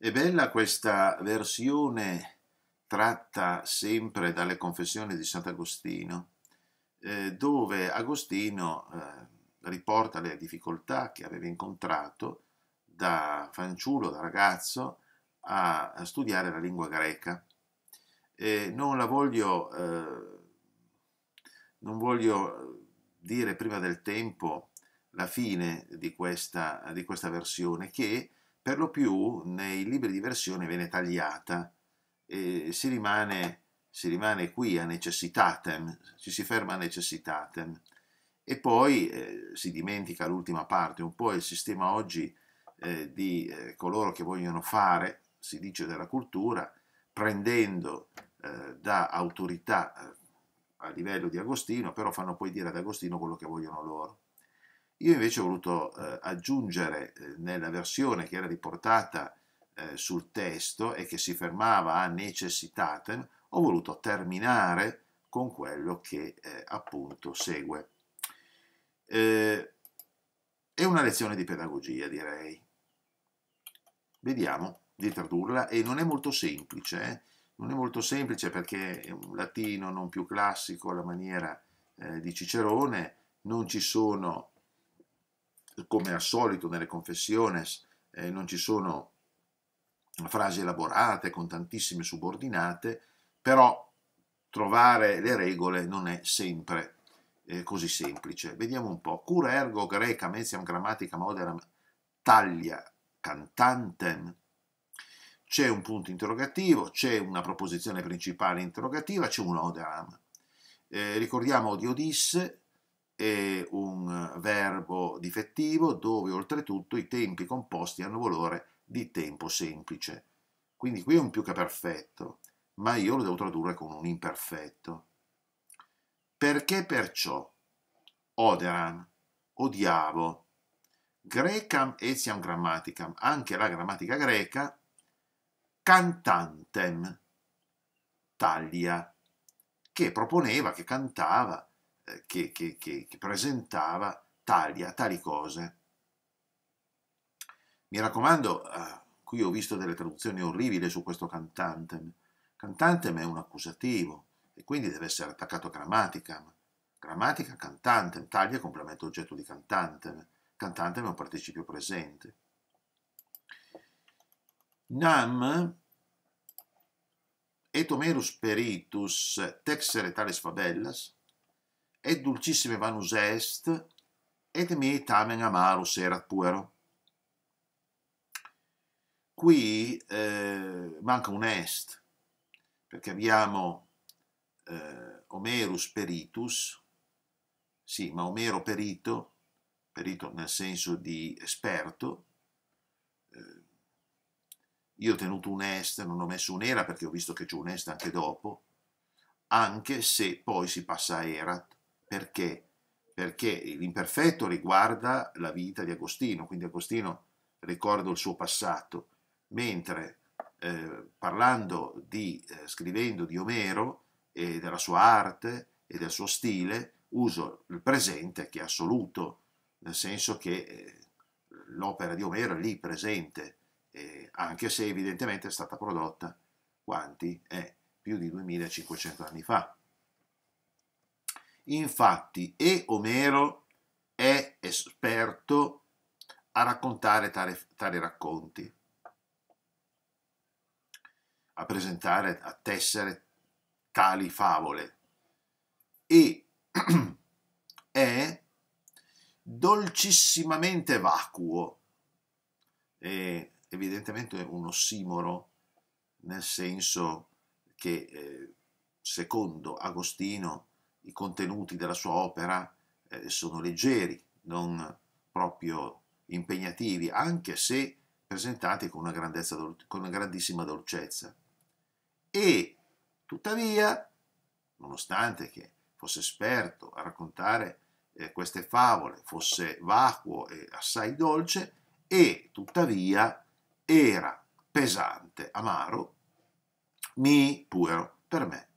È bella questa versione tratta sempre dalle confessioni di Sant'Agostino, eh, dove Agostino eh, riporta le difficoltà che aveva incontrato da fanciullo, da ragazzo, a, a studiare la lingua greca. E non la voglio, eh, non voglio dire prima del tempo la fine di questa, di questa versione che per lo più nei libri di versione viene tagliata e si rimane, si rimane qui a necessitatem, ci si ferma a necessitatem e poi eh, si dimentica l'ultima parte, un po' il sistema oggi eh, di eh, coloro che vogliono fare, si dice della cultura, prendendo eh, da autorità eh, a livello di Agostino, però fanno poi dire ad Agostino quello che vogliono loro. Io invece ho voluto eh, aggiungere eh, nella versione che era riportata eh, sul testo e che si fermava a necessitatem, ho voluto terminare con quello che eh, appunto segue. Eh, è una lezione di pedagogia, direi. Vediamo di tradurla e non è molto semplice, eh. non è molto semplice perché è un latino non più classico alla maniera di Cicerone, non ci sono come al solito nelle confessiones eh, non ci sono frasi elaborate con tantissime subordinate, però trovare le regole non è sempre eh, così semplice. Vediamo un po'. Cura ergo greca metiam grammatica moderam taglia cantantem. C'è un punto interrogativo, c'è una proposizione principale interrogativa, c'è un oderam. Eh, ricordiamo di Odisse, è un verbo difettivo dove oltretutto i tempi composti hanno valore di tempo semplice. Quindi qui è un più che perfetto, ma io lo devo tradurre con un imperfetto. Perché perciò oderan, odiavo, grecam etiam grammaticam, anche la grammatica greca, cantantem, taglia, che proponeva, che cantava, che, che, che, che presentava tali, a tali cose. Mi raccomando, eh, qui ho visto delle traduzioni orribili su questo cantantem. Cantantem è un accusativo e quindi deve essere attaccato a grammaticam. Grammatica cantantem, taglia complemento oggetto di cantantem. Cantantem è un participio presente. Nam et homerus peritus texere tales fabellas et dulcissime vanus est, et me tamen amarus erat puero. Qui eh, manca un est, perché abbiamo eh, Omerus peritus, sì, ma Omero perito, perito nel senso di esperto, eh, io ho tenuto un est, non ho messo un'era perché ho visto che c'è un est anche dopo, anche se poi si passa a erat, perché? Perché l'imperfetto riguarda la vita di Agostino, quindi Agostino ricorda il suo passato, mentre eh, parlando di, eh, scrivendo di Omero e della sua arte e del suo stile, uso il presente che è assoluto, nel senso che eh, l'opera di Omero è lì presente, anche se evidentemente è stata prodotta quanti? È eh, più di 2500 anni fa. Infatti, e Omero è esperto a raccontare tale, tali racconti, a presentare, a tessere tali favole e è dolcissimamente vacuo, è evidentemente un ossimoro nel senso che eh, secondo Agostino i contenuti della sua opera eh, sono leggeri, non proprio impegnativi, anche se presentati con una, con una grandissima dolcezza. E tuttavia, nonostante che fosse esperto a raccontare eh, queste favole, fosse vacuo e assai dolce, e tuttavia era pesante, amaro, mi puero per me,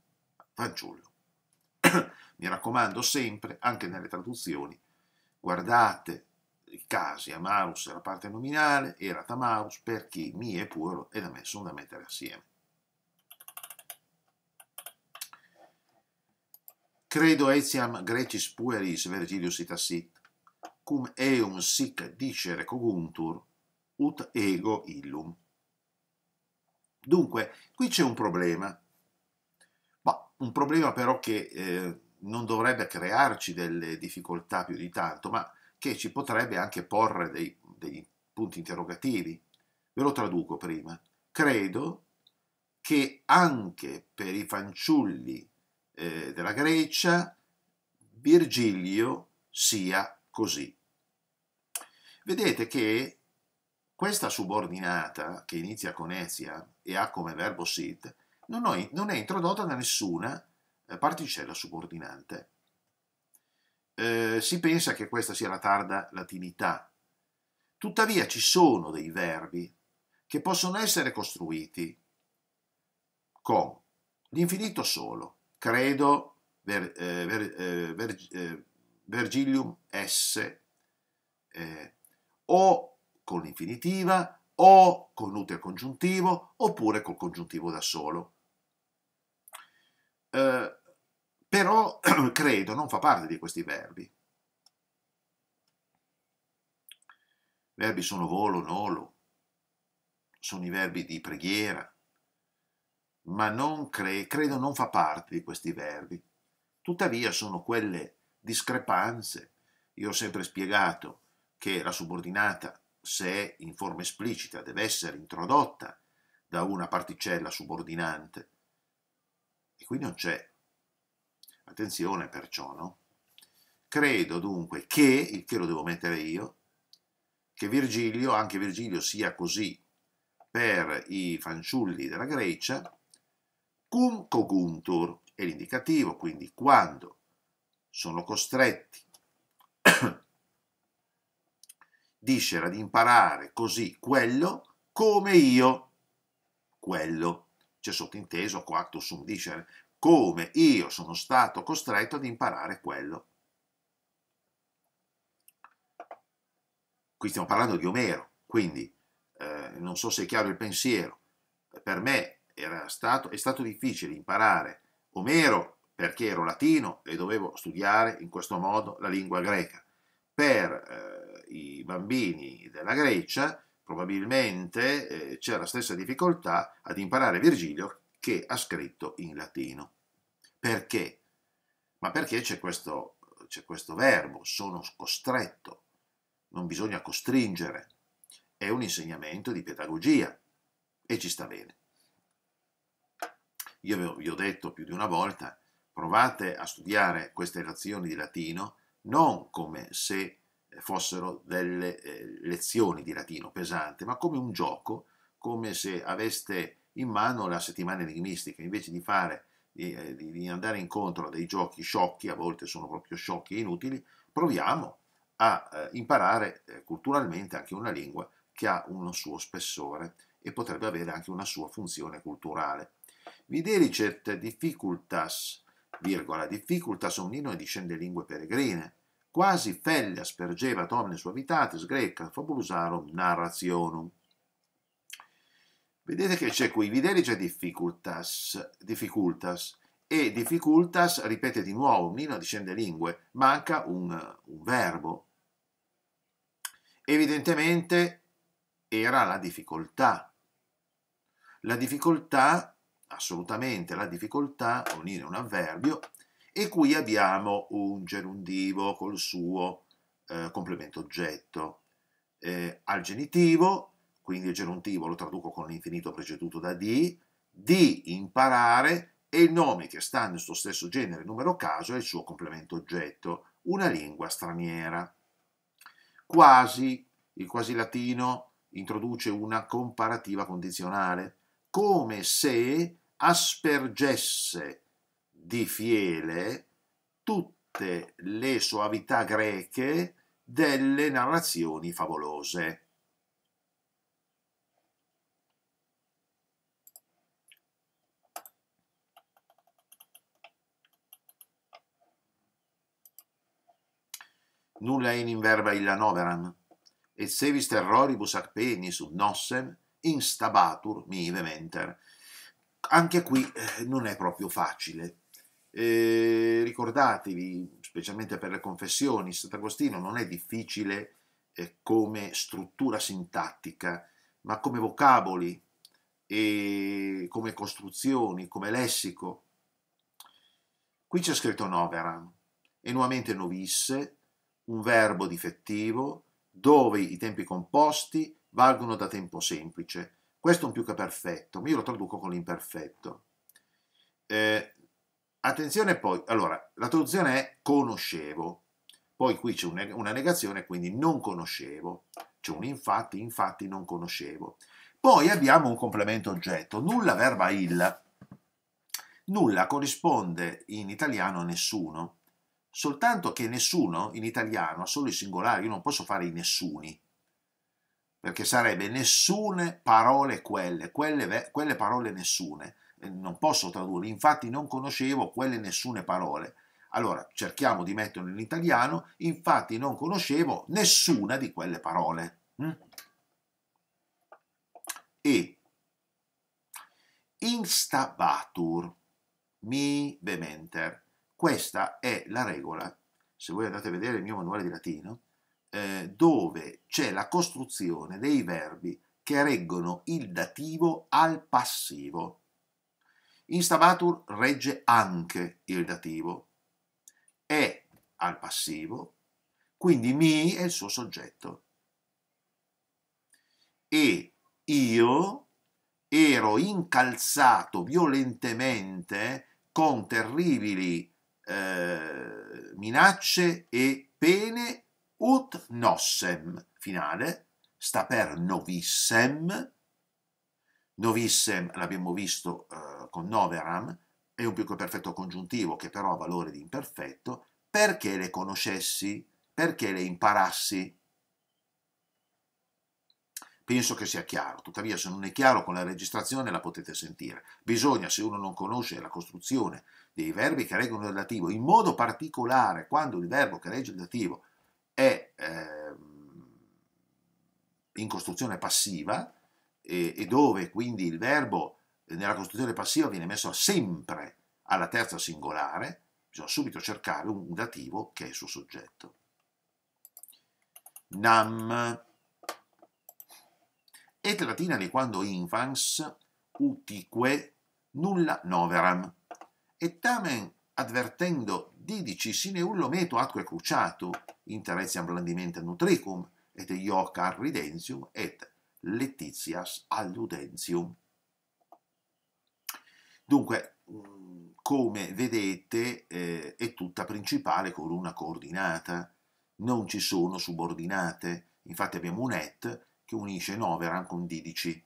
fanciullo. Mi raccomando sempre, anche nelle traduzioni, guardate i casi Amaus era parte nominale, era Tamaus, per chi mi e puro e da me sono da mettere assieme. Credo etiam grecis pueris Virgilius itasit, cum eum sic dicere coguntur, ut ego illum. Dunque, qui c'è un problema un problema però che eh, non dovrebbe crearci delle difficoltà più di tanto, ma che ci potrebbe anche porre dei, dei punti interrogativi. Ve lo traduco prima. Credo che anche per i fanciulli eh, della Grecia Virgilio sia così. Vedete che questa subordinata che inizia con Ezia e ha come verbo sit non, ho, non è introdotta da nessuna eh, particella subordinante. Eh, si pensa che questa sia la tarda latinità. Tuttavia ci sono dei verbi che possono essere costruiti con l'infinito solo, credo, ver, eh, ver, eh, ver, eh, Vergilium S, eh, o con l'infinitiva o con utile congiuntivo oppure col congiuntivo da solo. Eh, però credo non fa parte di questi verbi. I verbi sono volo, nolo, sono i verbi di preghiera, ma non cre credo non fa parte di questi verbi. Tuttavia sono quelle discrepanze. Io ho sempre spiegato che la subordinata se è in forma esplicita deve essere introdotta da una particella subordinante. E qui non c'è. Attenzione perciò, no? Credo dunque che, il che lo devo mettere io, che Virgilio, anche Virgilio sia così per i fanciulli della Grecia, cum coguntur è l'indicativo, quindi quando sono costretti dice ad imparare così quello come io. Quello, c'è sottinteso quatto sum dicere, come io sono stato costretto ad imparare quello. Qui stiamo parlando di Omero, quindi eh, non so se è chiaro il pensiero. Per me stato, è stato difficile imparare Omero perché ero latino e dovevo studiare in questo modo la lingua greca. Per eh, i bambini della Grecia probabilmente eh, c'è la stessa difficoltà ad imparare Virgilio che ha scritto in latino. Perché? Ma perché c'è questo, c'è questo verbo, sono costretto, non bisogna costringere, è un insegnamento di pedagogia e ci sta bene. Io vi ho detto più di una volta, provate a studiare queste lezioni di latino non come se fossero delle eh, lezioni di latino pesante, ma come un gioco, come se aveste in mano la settimana enigmistica, invece di, fare, eh, di, di andare incontro a dei giochi sciocchi, a volte sono proprio sciocchi e inutili, proviamo a eh, imparare eh, culturalmente anche una lingua che ha un suo spessore e potrebbe avere anche una sua funzione culturale. Videricet difficultas, virgola, difficultas omnino e discende lingue peregrine, quasi fellia aspergeva tomne suavitatis greca fabulusarum narrationum. Vedete che c'è qui viderice difficultas, difficultas e difficultas ripete di nuovo, Nino discende lingue, manca un, un verbo. Evidentemente era la difficoltà. La difficoltà, assolutamente la difficoltà, unire un avverbio, e cui abbiamo un gerundivo col suo eh, complemento oggetto. Eh, al genitivo, quindi il gerundivo lo traduco con l'infinito preceduto da di, di imparare e il nome che sta nel suo stesso genere numero caso è il suo complemento oggetto, una lingua straniera. Quasi, il quasi latino introduce una comparativa condizionale, come se aspergesse di Fiele tutte le soavità greche delle narrazioni favolose. nulla in inverba illa noveram, et sevis terroribus ac peni sub nossem instabatur mi menter. Anche qui eh, non è proprio facile, eh, ricordatevi, specialmente per le confessioni, Sant'Agostino non è difficile eh, come struttura sintattica, ma come vocaboli, e come costruzioni, come lessico. Qui c'è scritto noveram, e nuovamente novisse, un verbo difettivo, dove i tempi composti valgono da tempo semplice. Questo è un più che perfetto, ma io lo traduco con l'imperfetto. Eh, Attenzione poi, allora, la traduzione è conoscevo, poi qui c'è una negazione, quindi non conoscevo, c'è un infatti, infatti non conoscevo. Poi abbiamo un complemento oggetto, nulla verba il. Nulla corrisponde in italiano a nessuno, soltanto che nessuno in italiano ha solo i singolari, io non posso fare i nessuni, perché sarebbe nessune parole quelle, quelle, quelle parole nessune non posso tradurre, infatti non conoscevo quelle nessune parole. Allora cerchiamo di metterlo in italiano, infatti non conoscevo nessuna di quelle parole. Mm? E instabatur mi bementer. Questa è la regola, se voi andate a vedere il mio manuale di latino, eh, dove c'è la costruzione dei verbi che reggono il dativo al passivo. Instabatur regge anche il dativo. È al passivo, quindi mi è il suo soggetto. E io ero incalzato violentemente con terribili eh, minacce e pene ut nossem, finale, sta per novissem, Novissem l'abbiamo visto eh, con Noveram, è un più che perfetto congiuntivo che però ha valore di imperfetto, perché le conoscessi, perché le imparassi. Penso che sia chiaro, tuttavia se non è chiaro con la registrazione la potete sentire. Bisogna, se uno non conosce la costruzione dei verbi che reggono il dativo, in modo particolare quando il verbo che regge il dativo è eh, in costruzione passiva, e, e dove quindi il verbo eh, nella costruzione passiva viene messo sempre alla terza singolare, bisogna subito cercare un dativo che è il suo soggetto. Nam. Et latina di quando infans, utique, nulla noveram. Et tamen advertendo didici sine ullo meto atque cruciato, interetiam blandimenta nutricum, et ioc ridentium et Letizias Alludentium. Dunque, come vedete, eh, è tutta principale con una coordinata, non ci sono subordinate, infatti abbiamo un et che unisce Noveran con Didici.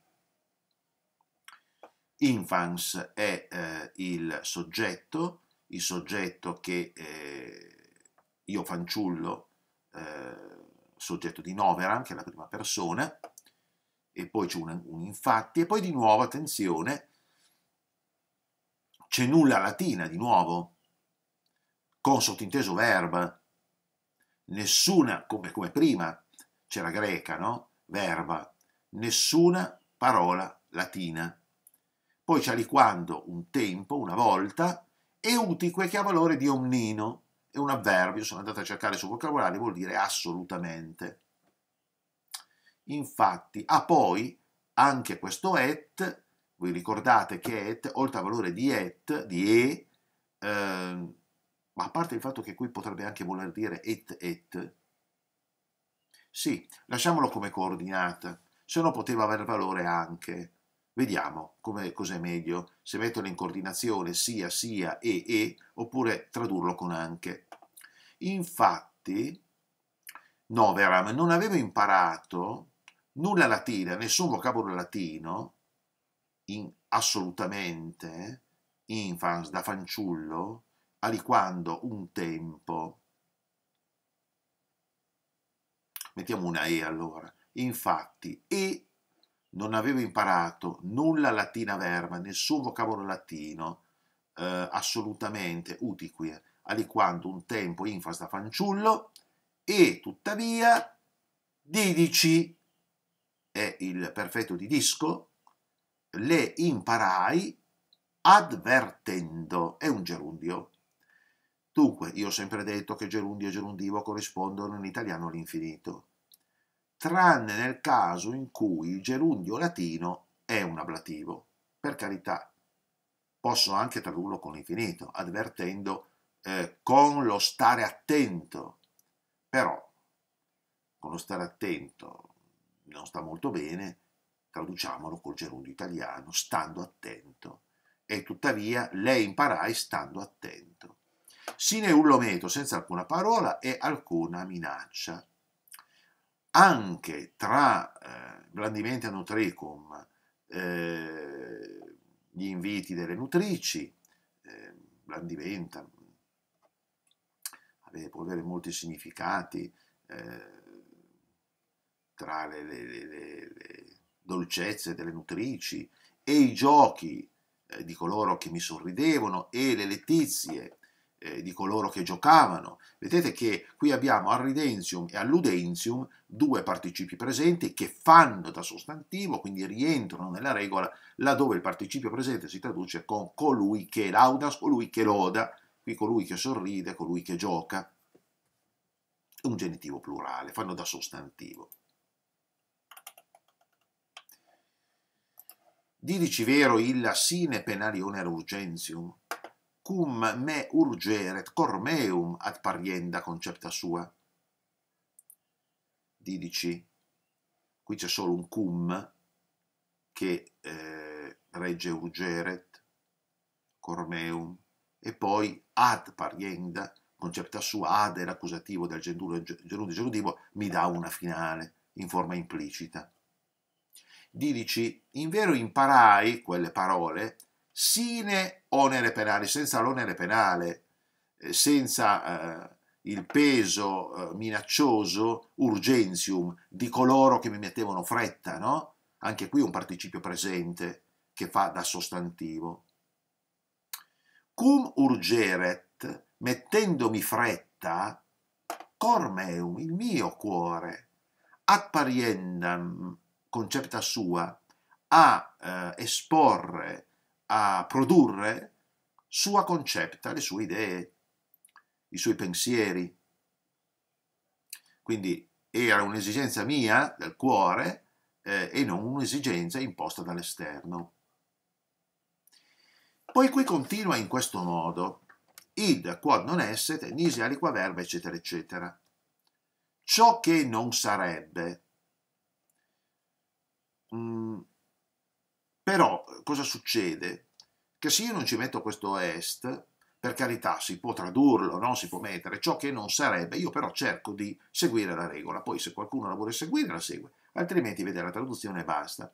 Infans è eh, il soggetto, il soggetto che eh, io fanciullo, eh, soggetto di Noveran, che è la prima persona, e poi c'è un, un infatti, e poi di nuovo, attenzione, c'è nulla latina di nuovo, con sottinteso verba, nessuna, come, come prima c'era greca, no? Verba, nessuna parola latina. Poi c'è aliquando un tempo, una volta, e utique che ha valore di omnino, è un avverbio, sono andato a cercare su vocabolario, vuol dire assolutamente infatti ha poi anche questo et, voi ricordate che et, oltre al valore di et, di e, eh, ma a parte il fatto che qui potrebbe anche voler dire et et, sì, lasciamolo come coordinata, se no poteva avere valore anche. Vediamo cos'è meglio, se metterlo in coordinazione sia sia e e, oppure tradurlo con anche. Infatti, Noveram non aveva imparato nulla latina, nessun vocabolo latino, in, assolutamente, infans, da fanciullo, aliquando un tempo, mettiamo una E allora, infatti, e non avevo imparato nulla latina verba, nessun vocabolo latino, eh, assolutamente, utiquie, eh, aliquando un tempo, infas da fanciullo, e tuttavia, didici, è il perfetto di disco, le imparai advertendo. È un gerundio. Dunque, io ho sempre detto che gerundio e gerundivo corrispondono in italiano all'infinito, tranne nel caso in cui il gerundio latino è un ablativo. Per carità, posso anche tradurlo con l'infinito, advertendo eh, con lo stare attento. Però, con lo stare attento, non sta molto bene, traduciamolo col gerundio italiano, stando attento. E tuttavia lei imparai stando attento. Sine ullometo, senza alcuna parola e alcuna minaccia. Anche tra eh, blandimenti a nutricum, eh, gli inviti delle nutrici, eh, blandimenta, avere, può avere molti significati, eh, tra le, le, le, le dolcezze delle nutrici e i giochi eh, di coloro che mi sorridevano e le letizie eh, di coloro che giocavano. Vedete che qui abbiamo al ridenzium e all'udenzium due participi presenti che fanno da sostantivo, quindi rientrano nella regola laddove il participio presente si traduce con colui che lauda, colui che loda, qui colui che sorride, colui che gioca, un genitivo plurale, fanno da sostantivo. Didici vero il sine penalione urgentium, cum me urgeret cormeum ad parienda concepta sua. Didici, qui c'è solo un cum che eh, regge urgeret, cormeum, e poi ad parienda concepta sua, ad era l'accusativo del gerundio gerundivo, mi dà una finale in forma implicita in vero imparai quelle parole sine onere penale, senza l'onere penale, eh, senza eh, il peso eh, minaccioso, urgenzium, di coloro che mi mettevano fretta, no? Anche qui un participio presente che fa da sostantivo. Cum urgeret, mettendomi fretta, cor meum, il mio cuore, ad pariendam, concepta sua, a eh, esporre, a produrre sua concepta, le sue idee, i suoi pensieri. Quindi era un'esigenza mia del cuore eh, e non un'esigenza imposta dall'esterno. Poi qui continua in questo modo, id quod non esset, nisi aliqua verba, eccetera, eccetera. Ciò che non sarebbe, Mm, però cosa succede? Che se io non ci metto questo est, per carità si può tradurlo, no? si può mettere ciò che non sarebbe, io però cerco di seguire la regola, poi se qualcuno la vuole seguire la segue, altrimenti vede la traduzione e basta.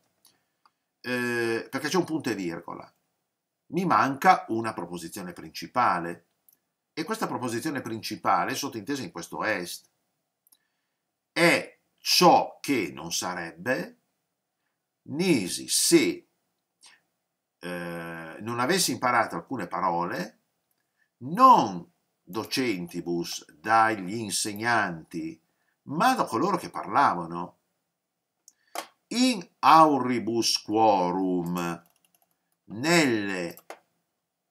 Eh, perché c'è un punto e virgola. Mi manca una proposizione principale e questa proposizione principale, sottintesa in questo est, è ciò che non sarebbe Nisi, se eh, non avessi imparato alcune parole, non docentibus dagli insegnanti, ma da coloro che parlavano. In auribus quorum, nelle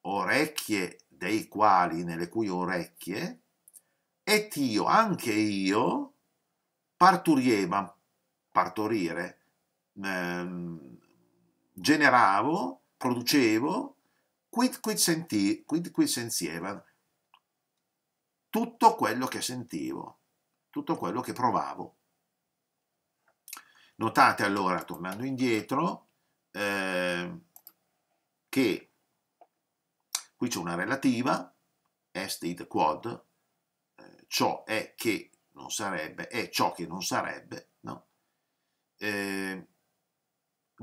orecchie dei quali, nelle cui orecchie, et io, anche io, parturievam, partorire, ehm, generavo, producevo, quid quid, senti, quid quid sentievan, tutto quello che sentivo, tutto quello che provavo. Notate allora, tornando indietro, eh, che qui c'è una relativa, est id quod, eh, ciò è che non sarebbe, è ciò che non sarebbe, no? Eh,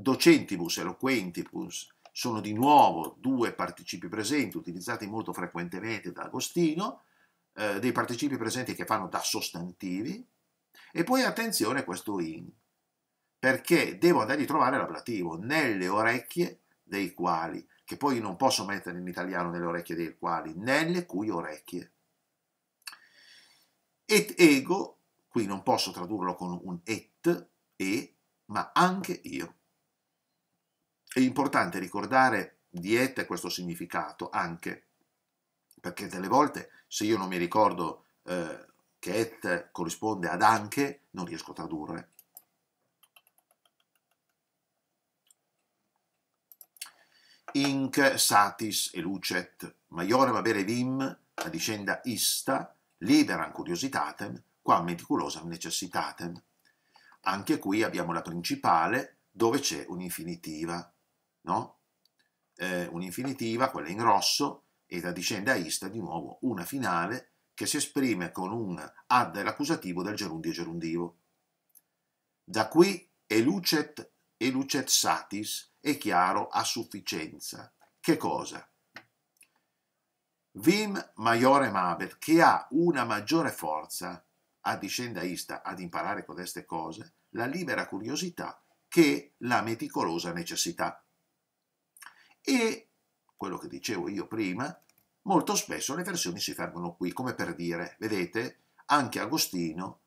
Docentibus e loquentibus sono di nuovo due participi presenti utilizzati molto frequentemente da Agostino, eh, dei participi presenti che fanno da sostantivi, e poi attenzione a questo in, perché devo andare a trovare l'ablativo nelle orecchie dei quali, che poi non posso mettere in italiano nelle orecchie dei quali, nelle cui orecchie. Et ego, qui non posso tradurlo con un et, e, ma anche io. È importante ricordare diete questo significato anche perché delle volte se io non mi ricordo eh, che et corrisponde ad anche non riesco a tradurre. Inc satis e lucet, maiore va avere vim, la discenda ista, liberam curiositatem, qua meticulosam necessitatem. Anche qui abbiamo la principale dove c'è un'infinitiva no? eh, un'infinitiva, quella in rosso, e da discende a ista di nuovo una finale che si esprime con un ad dell'accusativo del gerundio gerundivo. Da qui elucet, elucet satis è chiaro a sufficienza. Che cosa? Vim maiore mabet, che ha una maggiore forza a ista, ad imparare codeste cose, la libera curiosità che la meticolosa necessità. E quello che dicevo io prima, molto spesso le versioni si fermano qui, come per dire, vedete, anche Agostino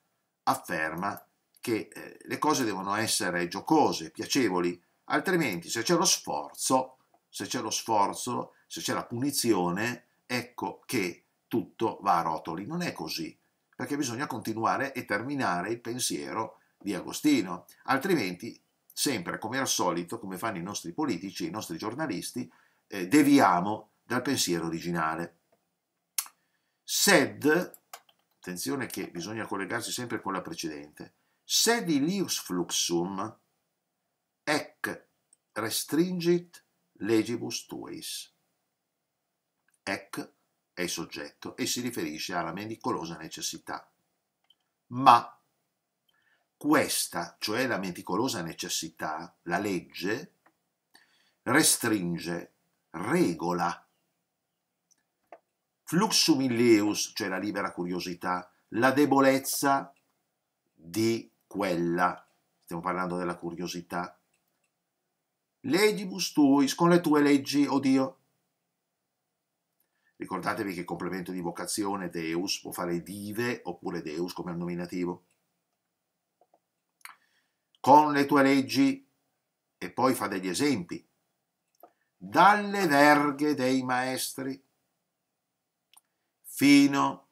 afferma che eh, le cose devono essere giocose, piacevoli, altrimenti se c'è lo sforzo, se c'è lo sforzo, se c'è la punizione, ecco che tutto va a rotoli. Non è così, perché bisogna continuare e terminare il pensiero di Agostino, altrimenti sempre come al solito, come fanno i nostri politici, i nostri giornalisti, eh, deviamo dal pensiero originale. Sed, attenzione che bisogna collegarsi sempre con la precedente, sed ilius fluxum ec restringit legibus tuis. Ec è il soggetto e si riferisce alla mendicolosa necessità. Ma questa, cioè la meticolosa necessità, la legge, restringe, regola. Fluxum illeus, cioè la libera curiosità, la debolezza di quella, stiamo parlando della curiosità. Legibus tuis, con le tue leggi, o oh Dio. Ricordatevi che complemento di vocazione Deus può fare dive oppure Deus come al nominativo con le tue leggi, e poi fa degli esempi, dalle verghe dei maestri fino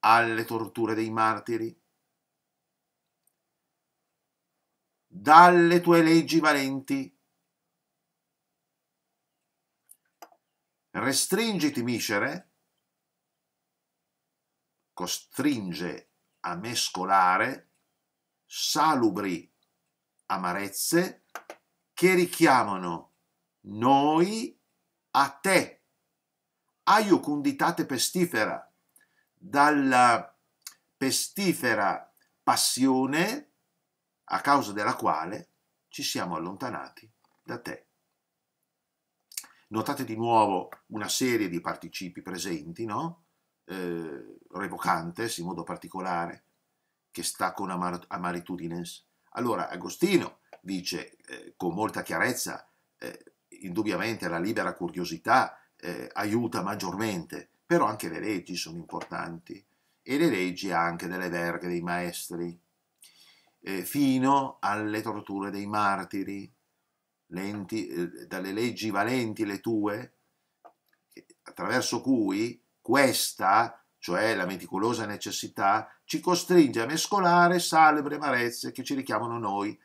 alle torture dei martiri, dalle tue leggi valenti. Restringiti, miscere, costringe a mescolare salubri amarezze che richiamano noi a te, aiucunditate pestifera, dalla pestifera passione a causa della quale ci siamo allontanati da te. Notate di nuovo una serie di participi presenti, no? Eh, revocante, in modo particolare, che sta con amar- amaritudines? Allora Agostino dice eh, con molta chiarezza, eh, indubbiamente la libera curiosità eh, aiuta maggiormente, però anche le leggi sono importanti e le leggi anche delle verghe dei maestri, eh, fino alle torture dei martiri, lenti, eh, dalle leggi valenti le tue, attraverso cui questa, cioè la meticolosa necessità, ci costringe a mescolare salebre amarezze che ci richiamano noi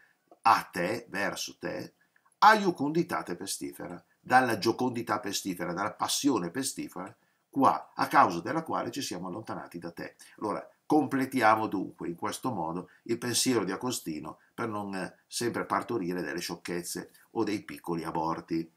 a te, verso te, a iucunditate pestifera, dalla giocondità pestifera, dalla passione pestifera, qua, a causa della quale ci siamo allontanati da te. Allora, completiamo dunque in questo modo il pensiero di Agostino per non eh, sempre partorire delle sciocchezze o dei piccoli aborti.